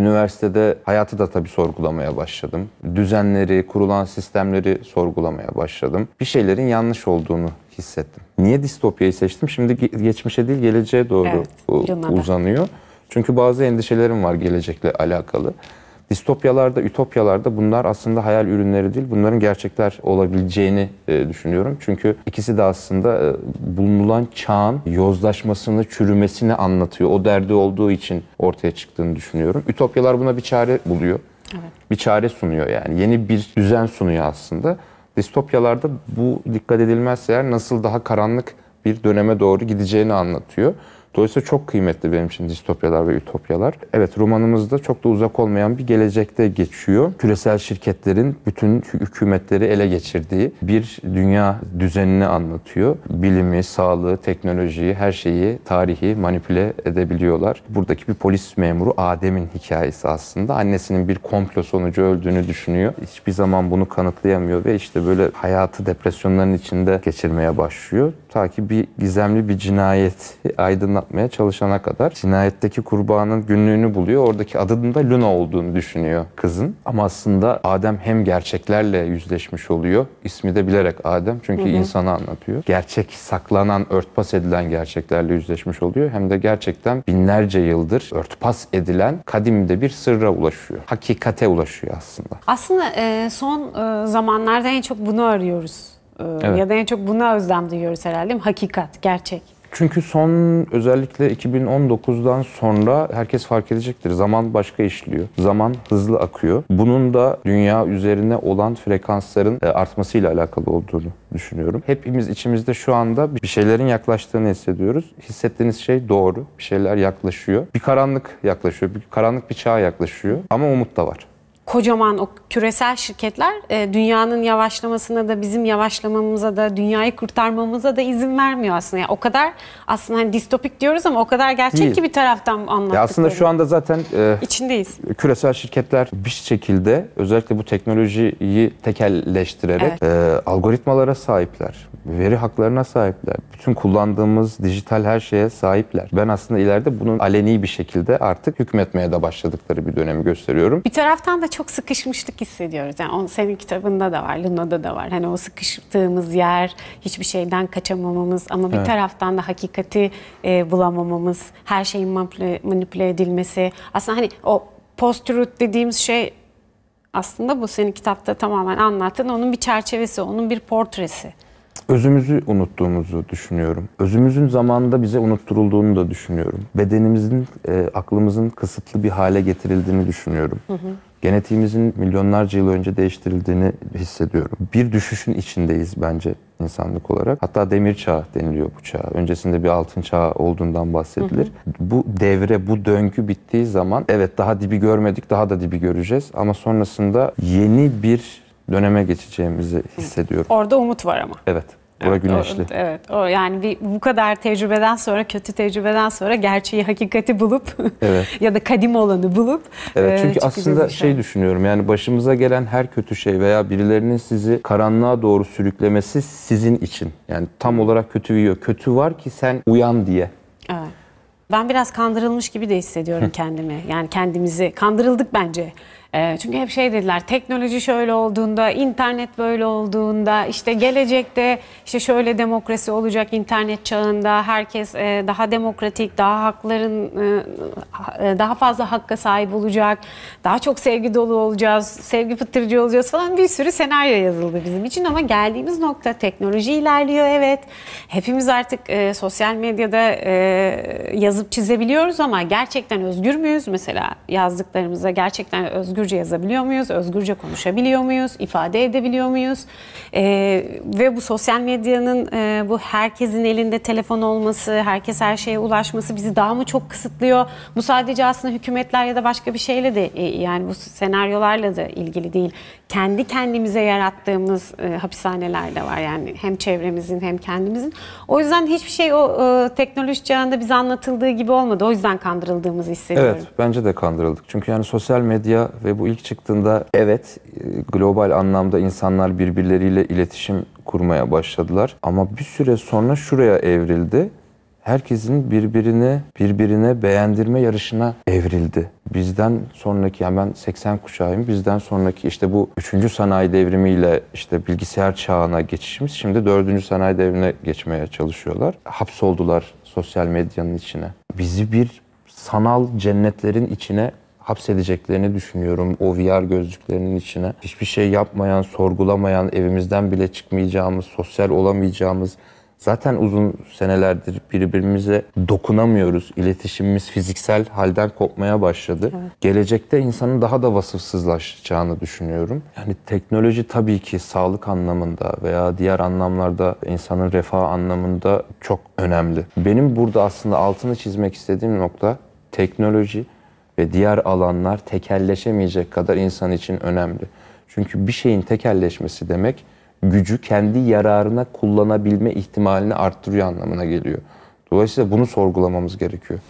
Üniversitede hayatı da tabii sorgulamaya başladım. Düzenleri, kurulan sistemleri sorgulamaya başladım. Bir şeylerin yanlış olduğunu hissettim. Niye distopyayı seçtim? Şimdi geçmişe değil geleceğe doğru evet, uzanıyor. Çünkü bazı endişelerim var gelecekle alakalı. Distopyalarda, ütopyalarda bunlar aslında hayal ürünleri değil, bunların gerçekler olabileceğini e, düşünüyorum. Çünkü ikisi de aslında e, bulunulan çağın yozlaşmasını, çürümesini anlatıyor. O derdi olduğu için ortaya çıktığını düşünüyorum. Ütopyalar buna bir çare buluyor. Evet. Bir çare sunuyor yani. Yeni bir düzen sunuyor aslında. Distopyalarda bu dikkat edilmezse eğer nasıl daha karanlık bir döneme doğru gideceğini anlatıyor. Dolayısıyla çok kıymetli benim için distopyalar ve ütopyalar. Evet romanımızda çok da uzak olmayan bir gelecekte geçiyor. Küresel şirketlerin bütün hükümetleri ele geçirdiği bir dünya düzenini anlatıyor. Bilimi, sağlığı, teknolojiyi, her şeyi, tarihi manipüle edebiliyorlar. Buradaki bir polis memuru Adem'in hikayesi aslında. Annesinin bir komplo sonucu öldüğünü düşünüyor. Hiçbir zaman bunu kanıtlayamıyor ve işte böyle hayatı depresyonların içinde geçirmeye başlıyor. Ta ki bir gizemli bir cinayet aydınlatıyor anlatmaya çalışana kadar cinayetteki kurbanın günlüğünü buluyor. Oradaki adının da Luna olduğunu düşünüyor kızın. Ama aslında Adem hem gerçeklerle yüzleşmiş oluyor. İsmi de bilerek Adem çünkü hı hı. insanı anlatıyor. Gerçek saklanan, örtbas edilen gerçeklerle yüzleşmiş oluyor. Hem de gerçekten binlerce yıldır örtbas edilen kadimde bir sırra ulaşıyor. Hakikate ulaşıyor aslında. Aslında e, son e, zamanlarda en çok bunu arıyoruz. E, evet. Ya da en çok buna özlem duyuyoruz herhalde değil mi? Hakikat, gerçek. Çünkü son özellikle 2019'dan sonra herkes fark edecektir. Zaman başka işliyor. Zaman hızlı akıyor. Bunun da dünya üzerine olan frekansların e, artmasıyla alakalı olduğunu düşünüyorum. Hepimiz içimizde şu anda bir şeylerin yaklaştığını hissediyoruz. Hissettiğiniz şey doğru. Bir şeyler yaklaşıyor. Bir karanlık yaklaşıyor. Bir karanlık bir çağa yaklaşıyor. Ama umut da var kocaman o küresel şirketler e, dünyanın yavaşlamasına da bizim yavaşlamamıza da dünyayı kurtarmamıza da izin vermiyor aslında. Yani o kadar aslında hani distopik diyoruz ama o kadar gerçek Değil. ki bir taraftan anlattıkları. Ya aslında şu anda zaten e, içindeyiz. Küresel şirketler bir şekilde özellikle bu teknolojiyi tekelleştirerek evet. e, algoritmalara sahipler. Veri haklarına sahipler. Bütün kullandığımız dijital her şeye sahipler. Ben aslında ileride bunun aleni bir şekilde artık hükmetmeye de başladıkları bir dönemi gösteriyorum. Bir taraftan da çok çok sıkışmışlık hissediyoruz. Yani on, senin kitabında da var, Luna'da da var. Hani o sıkıştığımız yer, hiçbir şeyden kaçamamamız ama bir evet. taraftan da hakikati e, bulamamamız, her şeyin manipüle, manipüle edilmesi. Aslında hani o post-truth dediğimiz şey aslında bu senin kitapta tamamen anlattın. Onun bir çerçevesi, onun bir portresi. Özümüzü unuttuğumuzu düşünüyorum. Özümüzün zamanında bize unutturulduğunu da düşünüyorum. Bedenimizin, e, aklımızın kısıtlı bir hale getirildiğini düşünüyorum. Hı hı genetiğimizin milyonlarca yıl önce değiştirildiğini hissediyorum. Bir düşüşün içindeyiz bence insanlık olarak. Hatta demir çağı deniliyor bu çağa. Öncesinde bir altın çağı olduğundan bahsedilir. Hı hı. Bu devre, bu döngü bittiği zaman evet daha dibi görmedik, daha da dibi göreceğiz ama sonrasında yeni bir döneme geçeceğimizi hissediyorum. Orada umut var ama. Evet. Bura evet, güneşli. O, evet. O yani bir bu kadar tecrübeden sonra kötü tecrübeden sonra gerçeği, hakikati bulup evet. ya da kadim olanı bulup Evet. E, çünkü aslında dışarı. Şey, şey düşünüyorum. Yani başımıza gelen her kötü şey veya birilerinin sizi karanlığa doğru sürüklemesi sizin için. Yani tam olarak kötü yiyor. Kötü var ki sen uyan diye. Evet. Ben biraz kandırılmış gibi de hissediyorum kendimi. Yani kendimizi kandırıldık bence. Ee, çünkü hep şey dediler teknoloji şöyle olduğunda, internet böyle olduğunda, işte gelecekte işte şöyle demokrasi olacak internet çağında herkes e, daha demokratik, daha hakların e, e, daha fazla hakka sahip olacak, daha çok sevgi dolu olacağız, sevgi fıtırcı olacağız falan bir sürü senaryo yazıldı bizim için ama geldiğimiz nokta teknoloji ilerliyor evet. Hepimiz artık sosyal medyada yazıp çizebiliyoruz ama gerçekten özgür müyüz? Mesela yazdıklarımıza gerçekten özgür özgürce yazabiliyor muyuz? Özgürce konuşabiliyor muyuz? ifade edebiliyor muyuz? E, ve bu sosyal medyanın e, bu herkesin elinde telefon olması, herkes her şeye ulaşması bizi daha mı çok kısıtlıyor? Bu sadece aslında hükümetler ya da başka bir şeyle de e, yani bu senaryolarla da ilgili değil. Kendi kendimize yarattığımız e, hapishaneler de var yani hem çevremizin hem kendimizin. O yüzden hiçbir şey o e, teknoloji çağında bize anlatıldığı gibi olmadı. O yüzden kandırıldığımızı hissediyorum. Evet bence de kandırıldık. Çünkü yani sosyal medya ve ve bu ilk çıktığında evet e, global anlamda insanlar birbirleriyle iletişim kurmaya başladılar. Ama bir süre sonra şuraya evrildi herkesin birbirini birbirine beğendirme yarışına evrildi. Bizden sonraki yani ben 80 kuşağıyım. Bizden sonraki işte bu 3. sanayi devrimiyle işte bilgisayar çağına geçişimiz şimdi 4. sanayi devrine geçmeye çalışıyorlar. Hapsoldular sosyal medyanın içine. Bizi bir sanal cennetlerin içine hapsedeceklerini düşünüyorum o VR gözlüklerinin içine. Hiçbir şey yapmayan, sorgulamayan, evimizden bile çıkmayacağımız, sosyal olamayacağımız, zaten uzun senelerdir birbirimize dokunamıyoruz. İletişimimiz fiziksel halden kopmaya başladı. Evet. Gelecekte insanın daha da vasıfsızlaşacağını düşünüyorum. Yani teknoloji tabii ki sağlık anlamında veya diğer anlamlarda insanın refah anlamında çok önemli. Benim burada aslında altını çizmek istediğim nokta teknoloji ve diğer alanlar tekelleşemeyecek kadar insan için önemli. Çünkü bir şeyin tekelleşmesi demek gücü kendi yararına kullanabilme ihtimalini arttırıyor anlamına geliyor. Dolayısıyla bunu sorgulamamız gerekiyor.